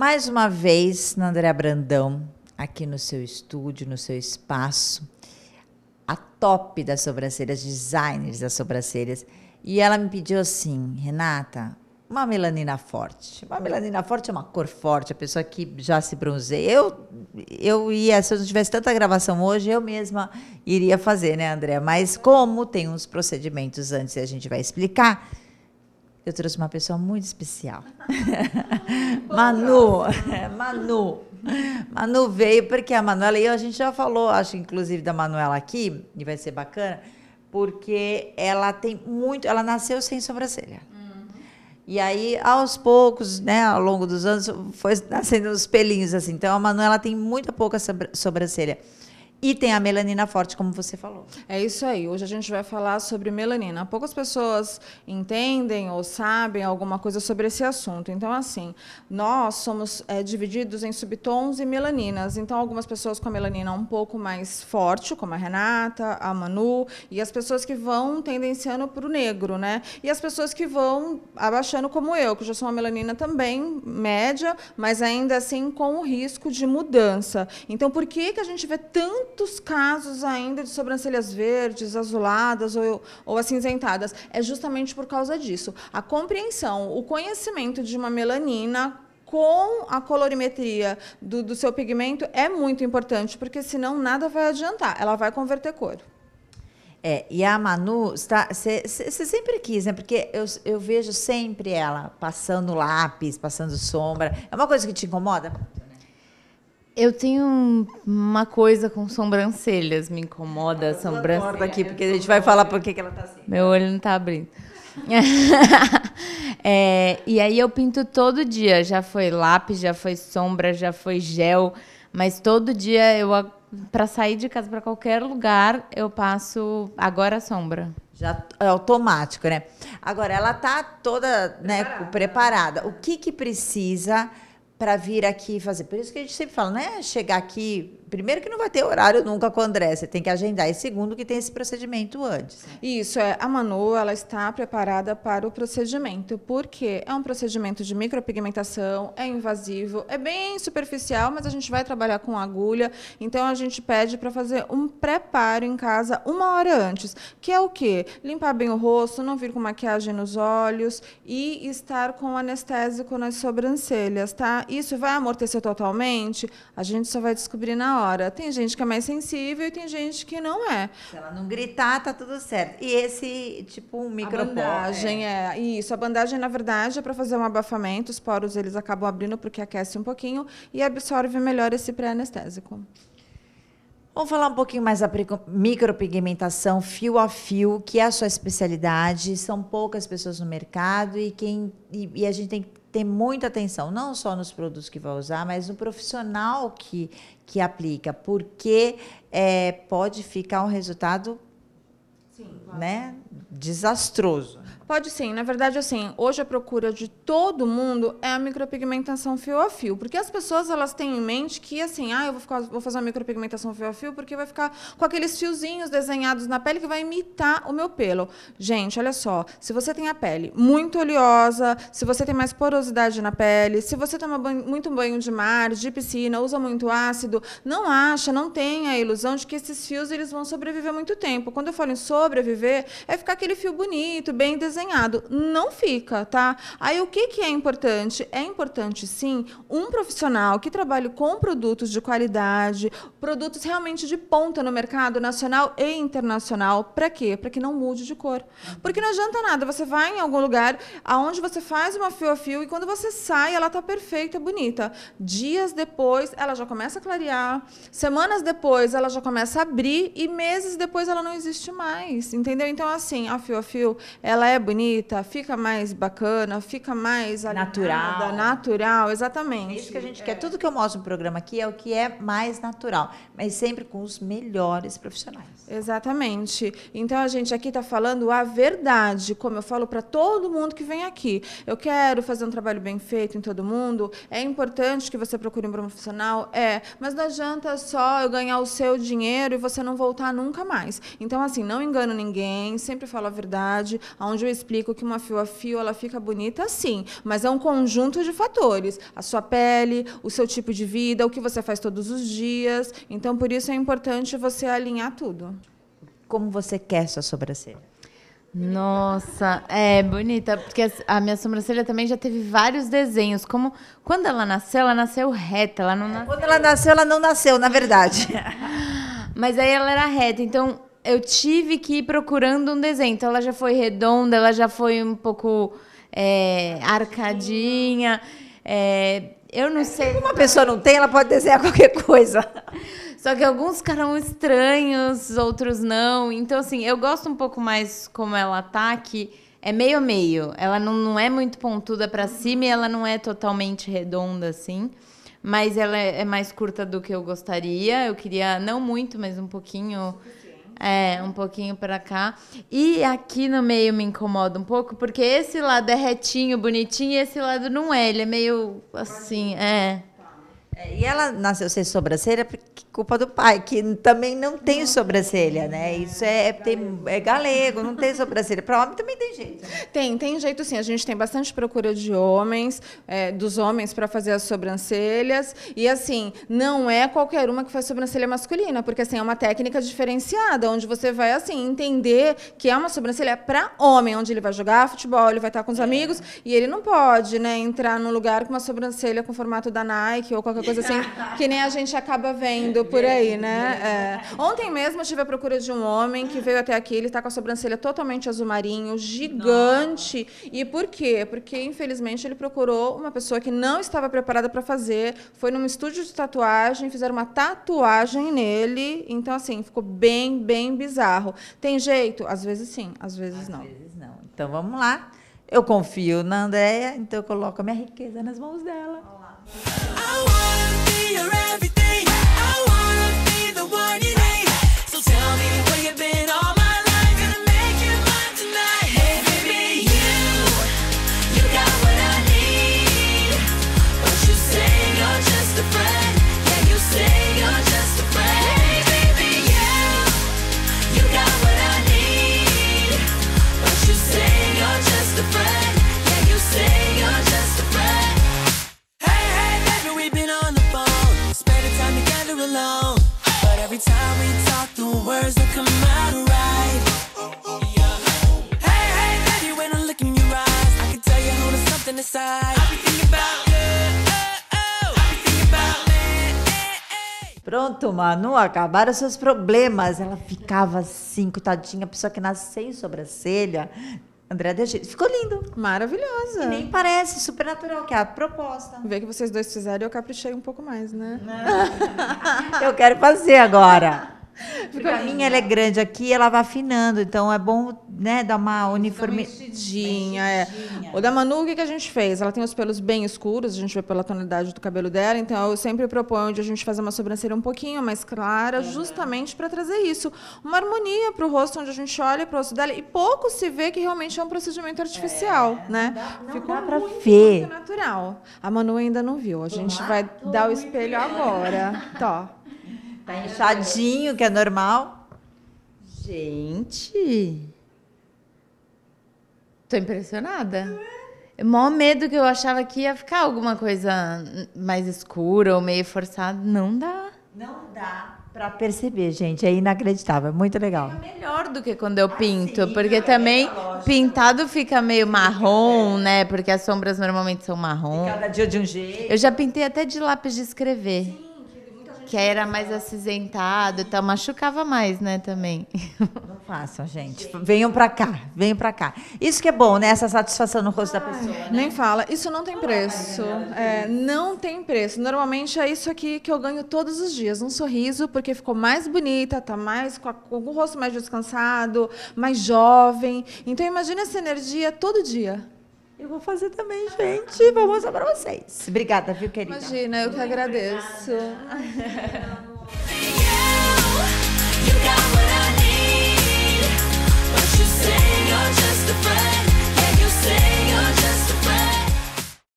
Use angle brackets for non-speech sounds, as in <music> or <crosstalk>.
Mais uma vez, Nandré Brandão, aqui no seu estúdio, no seu espaço, a top das sobrancelhas, designers das sobrancelhas. E ela me pediu assim, Renata, uma melanina forte. Uma melanina forte é uma cor forte, a pessoa que já se bronzeia. Eu, eu ia, se eu não tivesse tanta gravação hoje, eu mesma iria fazer, né, André? Mas como tem uns procedimentos antes e a gente vai explicar, eu trouxe uma pessoa muito especial. <laughs> Manu, <laughs> Manu. Manu veio porque a Manuela, e a gente já falou, acho, inclusive, da Manuela aqui, e vai ser bacana, porque ela tem muito. Ela nasceu sem sobrancelha. Uhum. E aí, aos poucos, né, ao longo dos anos, foi nascendo os pelinhos, assim. Então, a Manuela tem muita pouca sobrancelha. E tem a melanina forte, como você falou. É isso aí. Hoje a gente vai falar sobre melanina. Poucas pessoas entendem ou sabem alguma coisa sobre esse assunto. Então, assim, nós somos é, divididos em subtons e melaninas. Então, algumas pessoas com a melanina um pouco mais forte, como a Renata, a Manu, e as pessoas que vão tendenciando para o negro, né? E as pessoas que vão abaixando, como eu, que já sou uma melanina também média, mas ainda assim com o risco de mudança. Então, por que, que a gente vê tanto muitos casos ainda de sobrancelhas verdes, azuladas ou, ou acinzentadas. É justamente por causa disso. A compreensão, o conhecimento de uma melanina com a colorimetria do, do seu pigmento é muito importante, porque senão nada vai adiantar, ela vai converter cor. É, e a Manu, você sempre quis, né? Porque eu, eu vejo sempre ela passando lápis, passando sombra. É uma coisa que te incomoda? Eu tenho uma coisa com sobrancelhas, me incomoda a sobrancelha. aqui, porque a gente vai falar por que ela tá assim. Meu olho não tá abrindo. <laughs> é, e aí eu pinto todo dia, já foi lápis, já foi sombra, já foi gel, mas todo dia eu para sair de casa para qualquer lugar, eu passo agora sombra. Já é automático, né? Agora ela tá toda, né, preparada. preparada. O que que precisa? para vir aqui fazer. Por isso que a gente sempre fala, né? Chegar aqui primeiro que não vai ter horário nunca com o André, você tem que agendar. E segundo que tem esse procedimento antes. Isso, é. A Manu, ela está preparada para o procedimento, porque é um procedimento de micropigmentação, é invasivo, é bem superficial, mas a gente vai trabalhar com agulha. Então a gente pede para fazer um preparo em casa uma hora antes, que é o quê? Limpar bem o rosto, não vir com maquiagem nos olhos e estar com anestésico nas sobrancelhas, tá? Isso vai amortecer totalmente? A gente só vai descobrir na hora hora. Tem gente que é mais sensível e tem gente que não é. Se ela não gritar, tá tudo certo. E esse, tipo, um A bandagem, é. é. Isso, a bandagem, na verdade, é para fazer um abafamento. Os poros, eles acabam abrindo porque aquece um pouquinho e absorve melhor esse pré-anestésico. Vamos falar um pouquinho mais da micropigmentação fio a fio, que é a sua especialidade. São poucas pessoas no mercado e, quem, e, e a gente tem que ter muita atenção, não só nos produtos que vai usar, mas no profissional que, que aplica, porque é, pode ficar um resultado Sim, claro. né, desastroso. Pode sim. Na verdade, assim, hoje a procura de todo mundo é a micropigmentação fio a fio. Porque as pessoas elas têm em mente que, assim, ah, eu vou, ficar, vou fazer uma micropigmentação fio a fio porque vai ficar com aqueles fiozinhos desenhados na pele que vai imitar o meu pelo. Gente, olha só. Se você tem a pele muito oleosa, se você tem mais porosidade na pele, se você toma banho, muito banho de mar, de piscina, usa muito ácido, não acha, não tem a ilusão de que esses fios eles vão sobreviver muito tempo. Quando eu falo em sobreviver, é ficar aquele fio bonito, bem desenhado desenhado. Não fica, tá? Aí o que, que é importante? É importante, sim, um profissional que trabalhe com produtos de qualidade, produtos realmente de ponta no mercado nacional e internacional. Para quê? Para que não mude de cor. Porque não adianta nada, você vai em algum lugar aonde você faz uma fio a fio e quando você sai ela tá perfeita, bonita. Dias depois ela já começa a clarear, semanas depois ela já começa a abrir e meses depois ela não existe mais, entendeu? Então assim, a fio a fio, ela é bonita, fica mais bacana, fica mais natural, natural, exatamente. É isso que a gente é. quer. Tudo que eu mostro no programa aqui é o que é mais natural, mas sempre com os melhores profissionais. Exatamente. Então a gente aqui está falando a verdade, como eu falo para todo mundo que vem aqui. Eu quero fazer um trabalho bem feito em todo mundo. É importante que você procure um profissional, é, mas não adianta só eu ganhar o seu dinheiro e você não voltar nunca mais. Então assim, não engano ninguém, sempre falo a verdade. Onde eu explico que uma fio a fio ela fica bonita sim, mas é um conjunto de fatores. A sua pele, o seu tipo de vida, o que você faz todos os dias. Então, por isso é importante você alinhar tudo. Como você quer sua sobrancelha? Nossa, é bonita, porque a minha sobrancelha também já teve vários desenhos. Como quando ela nasceu, ela nasceu reta, ela não é, nasceu. Quando ela nasceu, ela não nasceu, na verdade. <laughs> Mas aí ela era reta, então eu tive que ir procurando um desenho. Então ela já foi redonda, ela já foi um pouco é, arcadinha. É, eu não é, sei. Como uma pessoa não tem, ela pode desenhar <laughs> qualquer coisa. Só que alguns ficaram estranhos, outros não. Então, assim, eu gosto um pouco mais como ela tá, que é meio meio. Ela não, não é muito pontuda para cima e ela não é totalmente redonda, assim. Mas ela é, é mais curta do que eu gostaria. Eu queria, não muito, mas um pouquinho. É, um pouquinho para cá. E aqui no meio me incomoda um pouco, porque esse lado é retinho, bonitinho, e esse lado não é. Ele é meio assim, é. é e ela nasceu sem sobrancelha culpa do pai, que também não tem sobrancelha, né? Isso é, é, tem, é galego, não tem sobrancelha. Para homem também tem jeito. Né? Tem, tem jeito sim. A gente tem bastante procura de homens, é, dos homens para fazer as sobrancelhas. E assim, não é qualquer uma que faz sobrancelha masculina, porque assim, é uma técnica diferenciada, onde você vai assim, entender que é uma sobrancelha para homem, onde ele vai jogar futebol, ele vai estar com os é. amigos, e ele não pode, né, entrar num lugar com uma sobrancelha com formato da Nike ou qualquer coisa assim, <laughs> que nem a gente acaba vendo por aí, né? É. Ontem mesmo eu tive a procura de um homem que veio até aqui, ele está com a sobrancelha totalmente azul marinho, gigante. Nossa. E por quê? Porque, infelizmente, ele procurou uma pessoa que não estava preparada para fazer, foi num estúdio de tatuagem, fizeram uma tatuagem nele. Então, assim, ficou bem, bem bizarro. Tem jeito? Às vezes sim, às vezes às não. Às vezes não. Então, vamos lá. Eu confio na Andrea, então eu coloco a minha riqueza nas mãos dela. Olá. Pronto, Manu, acabaram seus problemas. Ela ficava assim, coitadinha, pessoa que nasce sem sobrancelha. André Degê. Ficou lindo. Maravilhosa. E nem parece, super natural, que é a proposta. Vê que vocês dois fizeram, eu caprichei um pouco mais, né? <laughs> eu quero fazer agora. <laughs> Pra mim ela é grande aqui, ela vai afinando, então é bom, né, dar uma uniformidinha. É. O da Manu, o que a gente fez? Ela tem os pelos bem escuros, a gente vê pela tonalidade do cabelo dela, então eu sempre proponho de a gente fazer uma sobrancelha um pouquinho mais clara, é. justamente para trazer isso, uma harmonia para o rosto onde a gente olha para o rosto dela e pouco se vê que realmente é um procedimento artificial, é. né? Não dá, não Ficou dá pra muito, ver. Muito natural. A Manu ainda não viu. A gente Tomar? vai Tô dar o espelho bem. agora. <laughs> Tó. Tá inchadinho, que é normal. Gente. Tô impressionada. É maior medo que eu achava que ia ficar alguma coisa mais escura ou meio forçada. Não dá. Não dá para perceber, gente. É inacreditável, é muito legal. É melhor do que quando eu ah, pinto, assim, porque é também pintado fica meio marrom, é. né? Porque as sombras normalmente são marrom. E cada dia de um jeito. Eu já pintei até de lápis de escrever. Sim que era mais acinzentado, então machucava mais, né, também. Não façam, gente. Venham para cá, venham para cá. Isso que é bom, né? Essa satisfação no rosto Ai, da pessoa. Né? Nem fala. Isso não tem preço. É, não tem preço. Normalmente é isso aqui que eu ganho todos os dias, um sorriso, porque ficou mais bonita, tá mais com, a, com o rosto mais descansado, mais jovem. Então imagina essa energia todo dia. Eu vou fazer também, gente. Vou mostrar para vocês. Obrigada, viu, querida? Imagina, eu que agradeço.